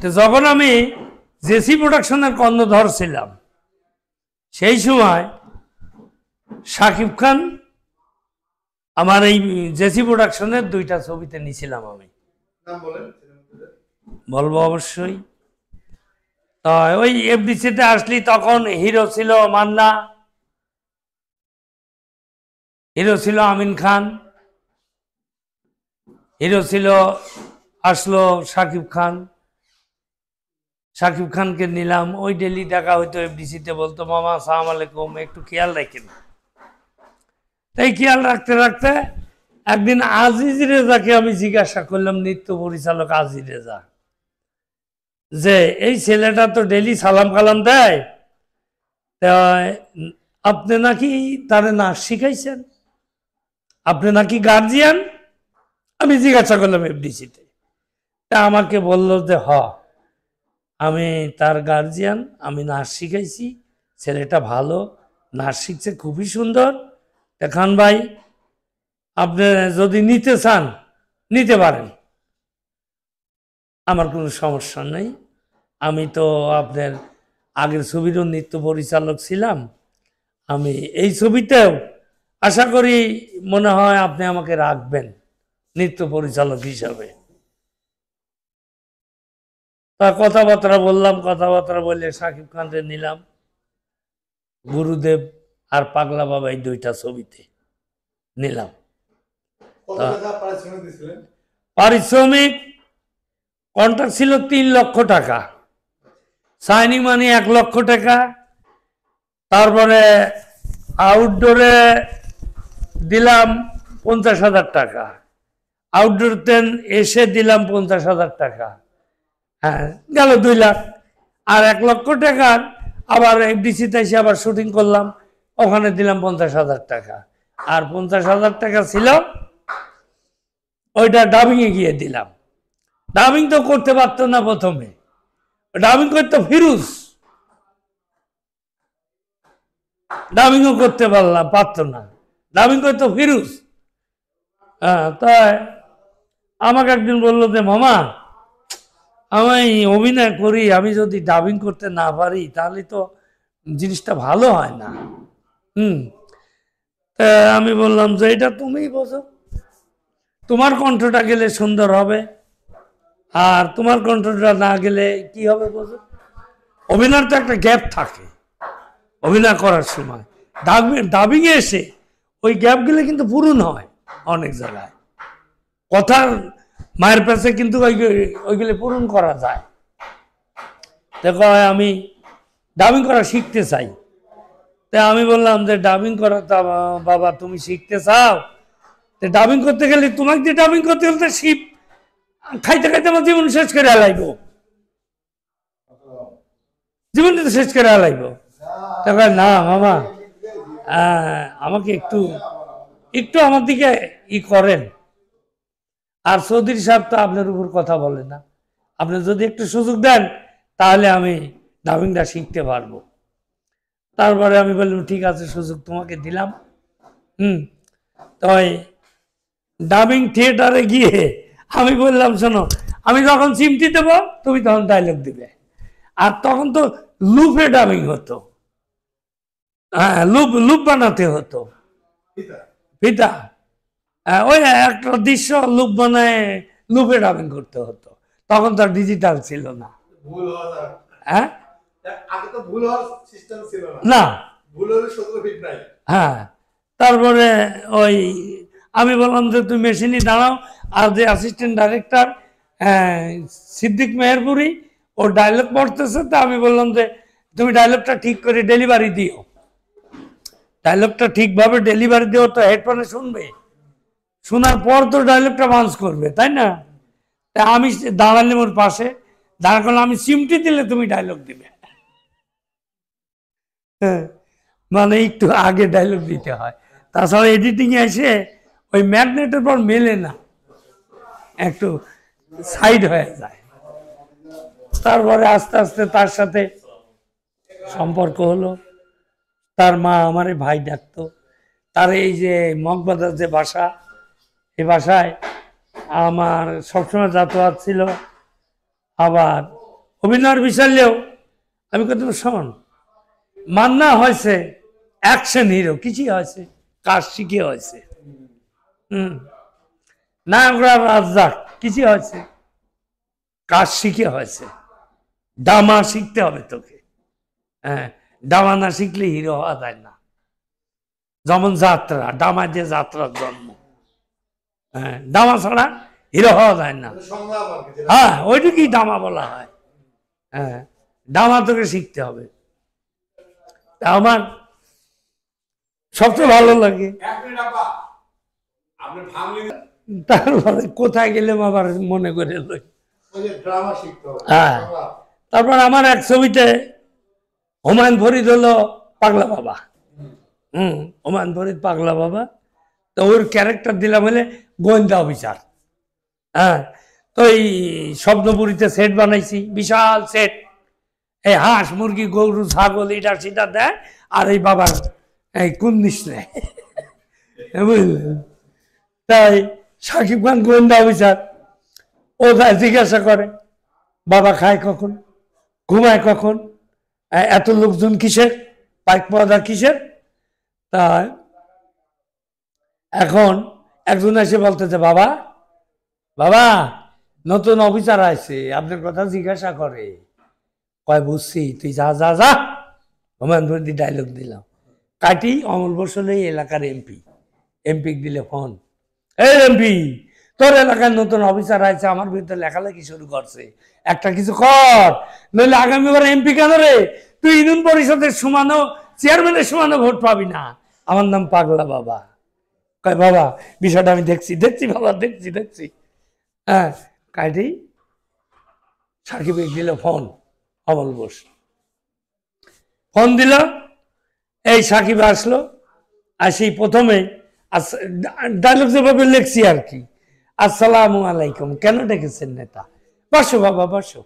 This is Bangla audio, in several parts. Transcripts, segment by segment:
তো যখন আমি জেসি প্রোডাকশনের কর্ণধর ছিলাম সেই সময় শাকিব খান আমার এই জেসি প্রোডাকশনের দুইটা ছবিতে নিছিলাম আমি বলবো অবশ্যই ওই এফডিসিতে আসলি তখন হিরো ছিল মান্না হিরো ছিল আমিন খান হিরো ছিল আসলো সাকিব খান সাকিব খানকে নিলাম ওই ডেলি ডাকা হয়তো এফডিসিতে বলতো মামা সালাম আলাইকুম একটু খেয়াল রাখেন তাই খেয়াল রাখতে রাখতে একদিন আজিজ রেজাকে আমি জিজ্ঞাসা করলাম নৃত্য পরিচালক আজিজ রেজা যে এই ছেলেটা তো ডেলি সালাম কালাম দেয় আপনি নাকি তারে নাচ শিখাইছেন আপনি নাকি গার্জিয়ান আমি জিজ্ঞাসা করলাম এফডিসিতে তা আমাকে বলল যে হ আমি তার গার্জিয়ান আমি নাচ শিখাইছি ছেলেটা ভালো নাচ শিখছে খুবই সুন্দর খান ভাই আপনি যদি নিতে চান নিতে পারেন আমার কোনো সমস্যা নেই আমি তো আপনার আগের ছবিরও নৃত্য পরিচালক ছিলাম আমি এই ছবিতেও আশা করি মনে হয় আপনি আমাকে রাখবেন নৃত্য পরিচালক হিসাবে তা কথাবার্তা বললাম কথাবার্তা বলে সাকিব খানদের নিলাম গুরুদেব আর পাগলা বাবা এই দুইটা ছবিতে নিলাম পারিশ্রমিক কন্ট্রাক্ট ছিল তিন লক্ষ টাকা সাইনিং মানি এক লক্ষ টাকা তারপরে আউটডোরে দিলাম পঞ্চাশ হাজার টাকা আউটডোর তেন এসে দিলাম পঞ্চাশ হাজার টাকা হ্যাঁ গেল দুই লাখ আর এক লক্ষ টাকার আবার এফডিসিতে এসে আবার শুটিং করলাম ওখানে দিলাম পঞ্চাশ হাজার টাকা আর পঞ্চাশ হাজার টাকা ছিল ওইটা ডাবিংয়ে গিয়ে দিলাম ডাবিং তো করতে পারতো না প্রথমে ডাবিং করতো ফিরুজ ডাবিংও করতে পারলাম পারতো না ডাবিং করতো ফিরুজ হ্যাঁ তাই আমাকে একদিন বললো যে মামা আমি অভিনয় করি আমি যদি ডাবিং করতে না পারি তাহলে তো জিনিসটা ভালো হয় না হুম আমি বললাম যে এটা তুমিই বোঝো তোমার কণ্ঠটা গেলে সুন্দর হবে আর তোমার কণ্ঠটা না গেলে কি হবে বোঝো অভিনয়ের তো একটা গ্যাপ থাকে অভিনয় করার সময় ডাবিংয়ে এসে ওই গ্যাপগুলো কিন্তু পূরণ হয় অনেক জায়গায় কথার মায়ের পেছে কিন্তু ওইগুলি পূরণ করা যায় দেখো আমি ডাবিং করা শিখতে চাই তাই আমি বললাম যে ডাবিং করা তা বাবা তুমি শিখতে চাও তো ডাবিং করতে গেলে তোমাকে দিয়ে ডাবিং করতে গেলে তো শিব খাইতে খাইতে আমার জীবন শেষ করে আলাইব জীবনটা তো শেষ করে আলাইব তারপরে না মামা আমাকে একটু একটু আমার দিকে ই করেন আর চৌধুরী সাহেব তো আপনার উপর কথা বলে না আপনি যদি একটু সুযোগ দেন তাহলে আমি ডাবিংটা শিখতে পারবো তারপরে আমি বললাম ঠিক আছে সুযোগ তোমাকে দিলাম হুম তাই ডাবিং থিয়েটারে গিয়ে আমি বললাম শোনো আমি যখন চিমটি দেবো তুমি তখন ডায়লগ দিবে আর তখন তো লুপে ডাবিং হতো হ্যাঁ লুপ লুপ বানাতে হতো পিতা ওই হ্যাঁ, একটা দৃশ্য লুপ বানায় লুপে ডাবিং করতে হতো তখন তো ডিজিটাল ছিল না হ্যাঁ না হ্যাঁ তারপরে ওই আমি বললাম যে তুমি মেশিনে দাঁড়াও আর যে অ্যাসিস্ট্যান্ট ডাইরেক্টর সিদ্দিক মেহেরপুরি ও ডায়লগ পড়তেছে তা আমি বললাম যে তুমি ডায়লগটা ঠিক করে ডেলিভারি দিও ডায়লগটা ঠিকভাবে ডেলিভারি দিও তো হেডফোনে শুনবে শোনার পর তো ডায়লগটা বাউন্স করবে তাই না তা আমি দাঁড়ালাম ওর পাশে দাঁড়া করলে আমি চিমটি দিলে তুমি ডায়লগ দিবে হ্যাঁ, মানে একটু আগে ডায়লগ দিতে হয় তাছাড়া এডিটিংয়ে এসে ওই ম্যাগনেটের পর মেলে না একটু সাইড হয়ে যায় তারপরে আস্তে আস্তে তার সাথে সম্পর্ক হলো তার মা আমারে ভাই ডাকতো তার এই যে মগবাদার যে বাসা এ ভাষায় আমার সবসময় যাতায়াত ছিল আবার অভিনয়ের বিষয় নিয়েও আমি কত শোন মান্না হয়েছে অ্যাকশন হিরো কিছুই হয়েছে কাজ শিখে হয়েছে হুম নায়করা রাজদাক কিছু হয়েছে কাজ শিখে হয়েছে ডামা শিখতে হবে তোকে হ্যাঁ ডামা না শিখলে হিরো হওয়া যায় না যেমন যাত্রা ডামা যে যাত্রার জন্ম হ্যাঁ দামা ছাড়া হিরো হওয়া যায় না হ্যাঁ ওইটুকুই দামা বলা হয় হ্যাঁ দামা তোকে শিখতে হবে তা আমার সবচেয়ে ভালো লাগে তারপরে মানে কোথায় গেলে আবার মনে করে হ্যাঁ তারপর আমার এক ছবিতে হুমায়ুন ফরিদ হলো পাগলা বাবা হুম হুমায়ুন ফরিদ পাগলা বাবা তো ওর ক্যারেক্টার দিলাম হলে গোয়েন্দা অফিসার হ্যাঁ তো এই স্বপ্নপুরীতে সেট বানাইছি বিশাল সেট এই হাঁস মুরগি গরু ছাগল এটা সেটা দেয় আর এই বাবার এই কুন্দিস নেয় বুঝলেন তাই সাকিব খান গোয়েন্দা অফিসার ও তাই জিজ্ঞাসা করে বাবা খায় কখন ঘুমায় কখন এত লোকজন কিসের পাইক পদা কিসের তা এখন একজন এসে বলতেছে বাবা বাবা নতুন অফিসার আছে আপনার কথা জিজ্ঞাসা করে কয় বুঝছি তুই যা যা যা হোমেন্দ্রদি ডায়লগ দিলাম কাটি অমল বসলে এলাকার এমপি এমপি দিলে ফোন এই এমপি তোর এলাকার নতুন অফিসার আছে আমার বিরুদ্ধে লেখালেখি শুরু করছে একটা কিছু কর নইলে আগামীবার এমপি কেন রে তুই ইউনিয়ন পরিষদের সমানও চেয়ারম্যানের সমানও ভোট পাবি না আমার নাম পাগলা বাবা কয় বাবা বিষয়টা আমি দেখছি দেখছি বাবা দেখছি দেখছি হ্যাঁ কাটি সাকিবে দিল ফোন অমল বোস ফোন দিল এই সাকিব আসলো আর সেই প্রথমে ডায়লগ যেভাবে লেখছি আর কি আসসালাম আলাইকুম কেন ডেকেছেন নেতা বসো বাবা বসো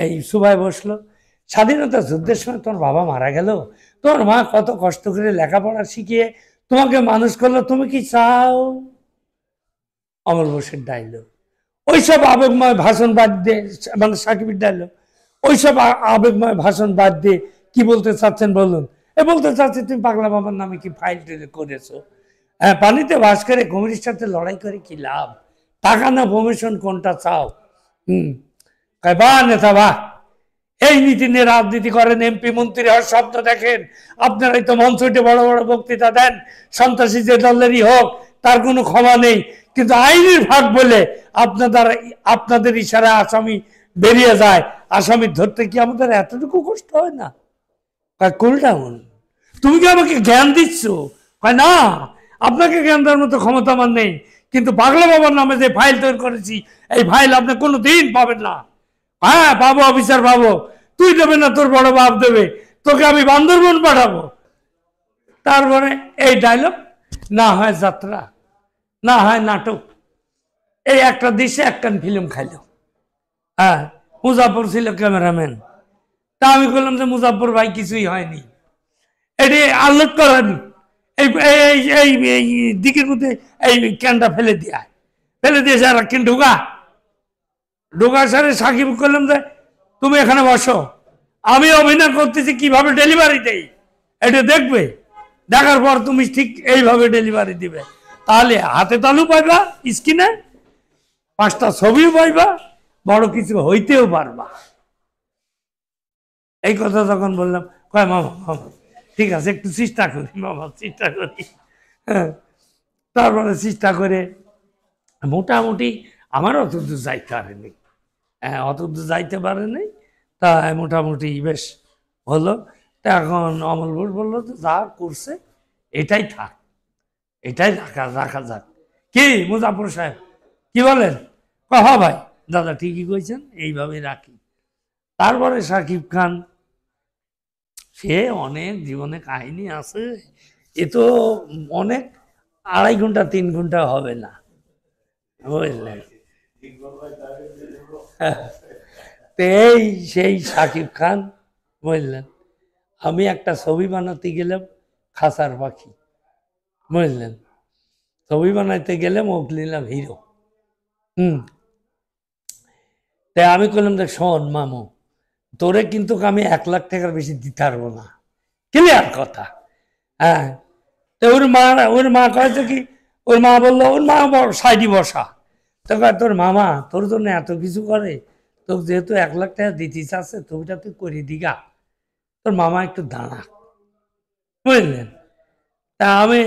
এই সুবাই বসলো স্বাধীনতা যুদ্ধের সময় তোমার বাবা মারা গেল তোমার মা কত কষ্ট করে লেখাপড়া শিখিয়ে তোমাকে মানুষ করলো তুমি কি চাও অমল বোসের ডাইলগ ওইসব আবেগময় ভাষণ বাদ দিয়ে এবং মানে সাকিবের ডাইলগ ওইসব আবেগময় ভাষণ বাদ দিয়ে কি বলতে চাচ্ছেন বলুন এ বলতে চাচ্ছি তুমি পাগলা বাবার নামে কি ফাইল টেলে করেছো হ্যাঁ পানিতে বাস করে কমিটির সাথে লড়াই করে কি লাভ টাকা না কমিশন কোনটা চাও হুম বাহ নেতা বাহ এই নীতি নিয়ে রাজনীতি করেন এমপি মন্ত্রী হওয়ার স্বপ্ন দেখেন আপনারাই তো মঞ্চ বড় বড় বক্তৃতা দেন সন্ত্রাসী যে দলেরই হোক তার কোনো ক্ষমা নেই কিন্তু আইনের ভাগ বলে আপনাদের আপনাদের ইশারা আসামি বেরিয়ে যায় আসামি ধরতে কি আমাদের এতটুকু কষ্ট হয় না কুল ডাউন তুমি কি আমাকে জ্ঞান দিচ্ছ হয় না আপনাকে জ্ঞান দেওয়ার মতো ক্ষমতা আমার নেই কিন্তু পাগলা বাবার নামে যে ফাইল তৈরি করেছি এই ফাইল আপনি কোনো দিন পাবেন না হ্যাঁ পাবো অফিসার পাবো তুই দেবে না তোর বড় বাপ দেবে তোকে আমি বান্দরবন পাঠাবো তারপরে এই ডায়লগ না হয় যাত্রা না হয় নাটক এই একটা দিশে একখান ফিল্ম খাইল হ্যাঁ মুজাফর ছিল ক্যামেরাম্যান তা আমি বললাম যে মুজাফর ভাই কিছুই হয়নি এটি আলোট করেন এই দিকের মধ্যে এই ক্যানটা ফেলে দিয়া ফেলে দিয়ে যারা কিন ঢুকা ঢোকার সারে সাকিব করলাম যে তুমি এখানে বসো আমি অভিনয় করতেছি কিভাবে ডেলিভারি দেই এটা দেখবে দেখার পর তুমি ঠিক এইভাবে ডেলিভারি দিবে তাহলে হাতে তালু পাইবা স্কিনে পাঁচটা ছবিও পাইবা বড় কিছু হইতেও পারবা এই কথা তখন বললাম কয় মামা মামা ঠিক আছে একটু চেষ্টা করি মামা চেষ্টা করি হ্যাঁ তারপরে চেষ্টা করে মোটামুটি আমার অত দূর যাইতে পারেনি হ্যাঁ অত দূর যাইতে পারেনি তা মোটামুটি বেশ হলো তা এখন অমল ঘোষ বললো যা করছে এটাই থাক এটাই রাখা রাখা যাক কি মুজাফর সাহেব কি বলেন কহ ভাই দাদা ঠিকই কইছেন এইভাবে রাখি তারপরে সাকিব খান সে অনেক জীবনে কাহিনী আছে এ তো অনেক আড়াই ঘন্টা তিন ঘন্টা হবে না বুঝলেন এই সেই শাকিব খান বললেন আমি একটা ছবি বানাতে গেলাম খাসার পাখি বুঝলেন ছবি বানাইতে গেলাম ও নিলাম হিরো হুম তাই আমি করলাম যে শোন মামু তোরে কিন্তু আমি এক লাখ টাকার বেশি দিতে পারবো না ক্লিয়ার কথা হ্যাঁ তো ওর মা ওর মা কয়েছে কি ওর মা বললো ওর মা সাইডি বসা তখন তোর মামা তোর জন্য এত কিছু করে তোকে যেহেতু এক লাখ টাকা দিতে চাচ্ছে তবুটা তুই করে দিগা তোর মামা একটু দাঁড়া বুঝলেন তা আমি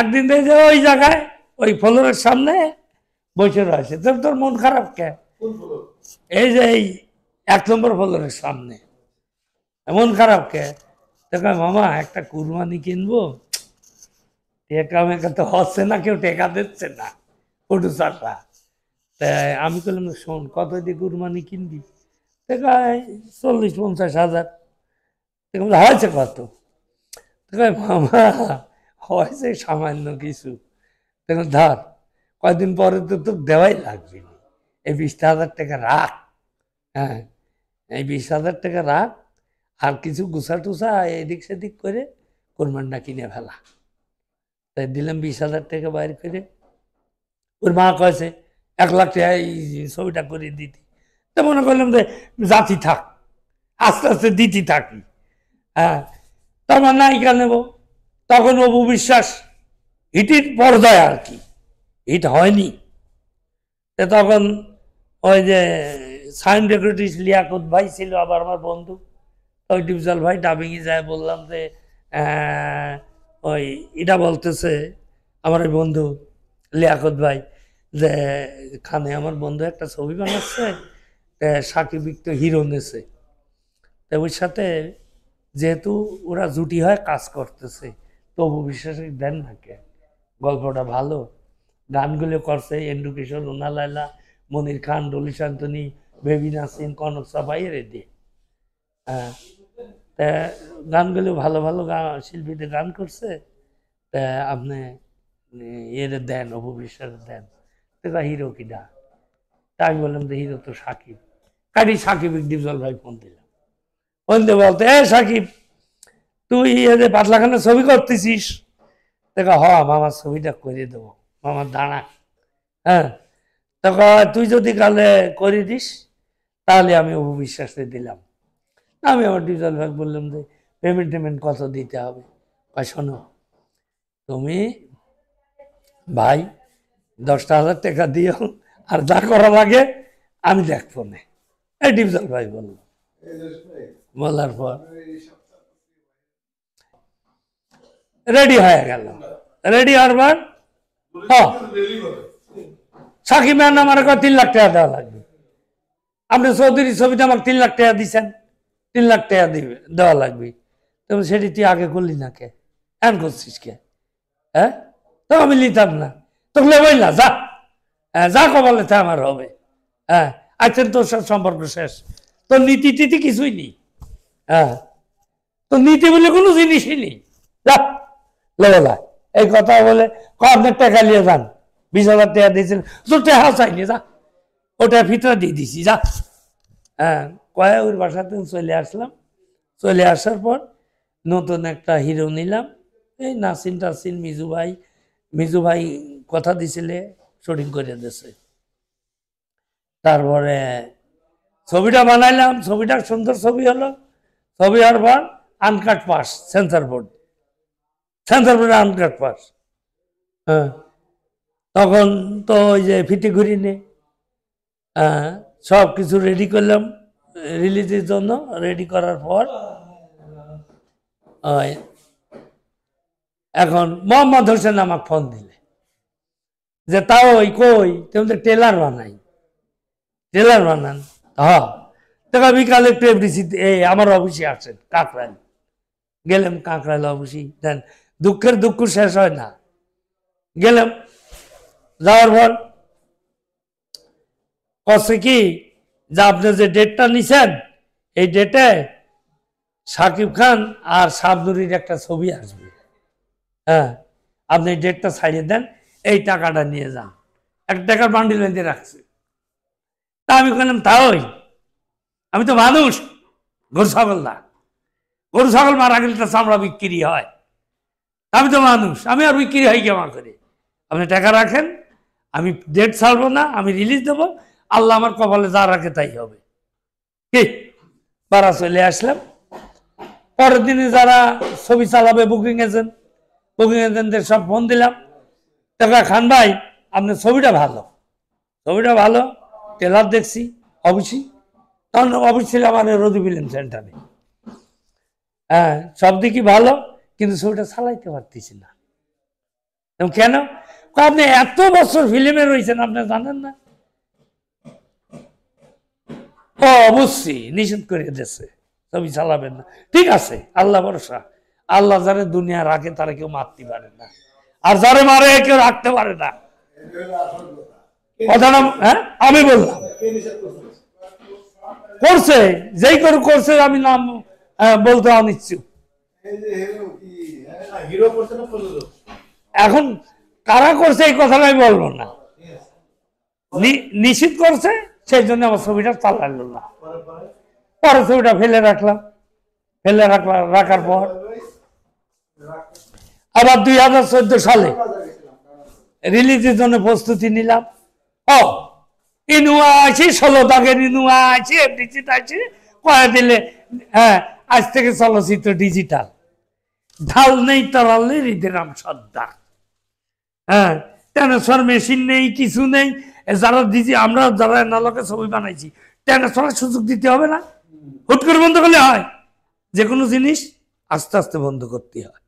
একদিন দেখে ওই জায়গায় ওই ফলরের সামনে বসে রয়েছে তোর তোর মন খারাপ কে এই যে এই এক নম্বর ফলরের সামনে এমন খারাপ কে দেখ মামা একটা কুরবানি কিনবো টেকা মেকা তো হচ্ছে না কেউ টেকা দিচ্ছে না ওটু চাষা তা আমি বললাম শোন কত দিয়ে কুরবানি কিনবি দেখায় চল্লিশ পঞ্চাশ হাজার হয়েছে কত মামা হয়েছে সামান্য কিছু ধর কয়দিন পরে তো তোর দেওয়াই লাগবে এই বিশ হাজার টাকা রাখ হ্যাঁ এই বিশ হাজার টাকা রাখ আর কিছু গুছা টুসা এদিক সেদিক করে কোরবানটা কিনে ফেলা তাই দিলাম বিশ হাজার টাকা বাইর করে ওর মা কয়েছে এক লাখ টাকা এই ছবিটা করে দিতি তো মনে করলাম যে জাতি থাক আস্তে আস্তে দিতি থাকি হ্যাঁ তারপর নায়িকা নেব তখন অপু বিশ্বাস হিটির পর্দায় আর কি হিট হয়নি তখন ওই যে সাইন ডেকোরেটিস লিয়াকুত ভাই ছিল আবার আমার বন্ধু ওই ডিপজল ভাই ডাবিংয়ে যায় বললাম যে হ্যাঁ, ওই এটা বলতেছে আমার ওই বন্ধু লিয়াকুত ভাই যে খানে আমার বন্ধু একটা ছবি বানাচ্ছে সাকিব একটু হিরো নেছে তো ওর সাথে যেহেতু ওরা জুটি হয় কাজ করতেছে তবু বিশ্বাসী দেন না কে গল্পটা ভালো গানগুলো করছে এন্ডু কিশোর রুনা লাইলা মনির খান ডলি শান্তনি বেবি নাসিন কনক সাফাই রেডি হ্যাঁ তা গানগুলো ভালো ভালো গান শিল্পীদের গান করছে তা আপনি এর দেন অপবিশ্বাস দেন তা হিরো কিনা তা আমি বললাম যে হিরো তো সাকিব কাটি সাকিব ডিপজল ভাই ফোন দিলাম ফোন দিয়ে বলতো এ সাকিব তুই এদের পাতলাখানা ছবি করতেছিস দেখা হ মামার ছবিটা করে দেবো মামার দাঁড়া হ্যাঁ তখন তুই যদি কালে করে দিস তাহলে আমি অপবিশ্বাসে দিলাম আমি আমার ডিপজল ভাই বললাম যে পেমেন্ট টেমেন্ট কত দিতে হবে বা শোনো তুমি ভাই দশটা হাজার টাকা দিও আর যা করার আগে আমি দেখবো না এই ডিভিশন ভাই বলল বলার পর রেডি হয়ে গেল রেডি হওয়ার সাকি ম্যান আমার তিন লাখ টাকা দেওয়া লাগবে আপনি চৌধুরী ছবিতে আমাকে তিন লাখ টাকা দিচ্ছেন তিন লাখ টাকা দিবে দেওয়া লাগবে তুমি সেটি তুই আগে করলি না কে এন করছিস কে হ্যাঁ তো আমি নিতাম না তোগুলো বই না যা হ্যাঁ, যা কবালে তা আমার হবে হ্যাঁ আচ্ছা তোর সাথে সম্পর্ক শেষ তোর নীতি টিতি কিছুই নেই হ্যাঁ তো নীতি বলে কোনো জিনিসই নেই যা লেবেলা এই কথা বলে ক আপনার টাকা নিয়ে যান বিশ হাজার টাকা দিয়েছেন তোর টাকা চাইনি যা ওটা ফিতরা দিয়ে দিছি যা হ্যাঁ কয়া ওর বাসাতে চলে আসলাম চলে আসার পর নতুন একটা হিরো নিলাম এই নাসিন টাসিন মিজু ভাই মিজু ভাই কথা দিছিলে শুটিং করে দিছে তারপরে ছবিটা বানাইলাম ছবিটা সুন্দর ছবি হলো ছবি হওয়ার পর uncut pass censor board censor বোর্ডে আনকাট পাস হ্যাঁ তখন তো ওই যে ফিটি ঘুরি নে হ্যাঁ, সব কিছু রেডি করলাম রিলিজের জন্য রেডি করার পর এখন মোহাম্মদ হোসেন আমাকে ফোন দিলে যে তাও ওই কই তোমাদের তো টেলার বানাই টেলার বানান হ তাকে বিকালে টেবডিসি এই আমার অফিসে আসেন কাঁকড়াল গেলাম কাঁকড়াল অফিসি দেন দুঃখের দুঃখ শেষ হয় না গেলাম যাওয়ার পর কষে কি যে আপনি যে ডেটটা নিছেন এই ডেটে সাকিব খান আর সাবদুরির একটা ছবি আসবে হ্যাঁ আপনি ডেটটা ছাড়িয়ে দেন এই টাকাটা নিয়ে যান এক টাকার বান্ডিল বেঁধে রাখছে তা আমি বললাম তাই আমি তো মানুষ গরু ছাগল না গরু ছাগল মারা গেলে তো চামড়া বিক্রি হয় আমি তো মানুষ আমি আর বিক্রি হয় কেমন করে আপনি টাকা রাখেন আমি ডেট ছাড়বো না আমি রিলিজ দেব আল্লাহ আমার কপালে যা রাখে তাই হবে কি বারা চলে আসলাম পরের দিনে যারা ছবি চালাবে বুকিং এজেন্ট বুকিং এজেন্টদের সব ফোন দিলাম তারপরে খান ভাই আপনার ছবিটা ভালো ছবিটা ভালো টেলার দেখছি অবশ্যই তখন অবশ্যই আমার রোদি ফিল্ম সেন্টারে হ্যাঁ সব দিকই ভালো কিন্তু ছবিটা চালাইতে পারতেছি না কেন আপনি এত বছর ফিল্মে রয়েছেন আপনি জানেন না ও অবশ্যই নিষেধ করে দিয়েছে ছবি চালাবেন না ঠিক আছে আল্লাহ ভরসা আল্লাহ যারা দুনিয়া রাখে তারা কেউ মারতে পারে না আর যারে মারে কেউ রাখতে পারে না কথাটা হ্যাঁ আমি বললাম করছে যেই করে করছে আমি নাম হ্যাঁ, বলতে অনিচ্ছু এখন কারা করছে এই কথাটা আমি বলবো না নিশ্চিত করছে সেই জন্য আমার ছবিটা চালাইল না পরে ছবিটা ফেলে রাখলাম ফেলে রাখলাম রাখার পর আবার দুই হাজার চোদ্দ সালে রিলিজের জন্য প্রস্তুতি নিলাম ও ইনুয়া আছি ষোলো দাগের ইনুয়া আছে এফডিসিট আছি দিলে হ্যাঁ আজ থেকে চলচ্চিত্র ডিজিটাল ঢাল নেই তলাল নেই নাম সর্দার হ্যাঁ ট্রান্সফার মেশিন নেই কিছু নেই যারা ডিজি আমরা যারা নালকে ছবি বানাইছি ট্রান্সফারের সুযোগ দিতে হবে না হুট করে বন্ধ করলে হয় যে কোনো জিনিস আস্তে আস্তে বন্ধ করতে হয়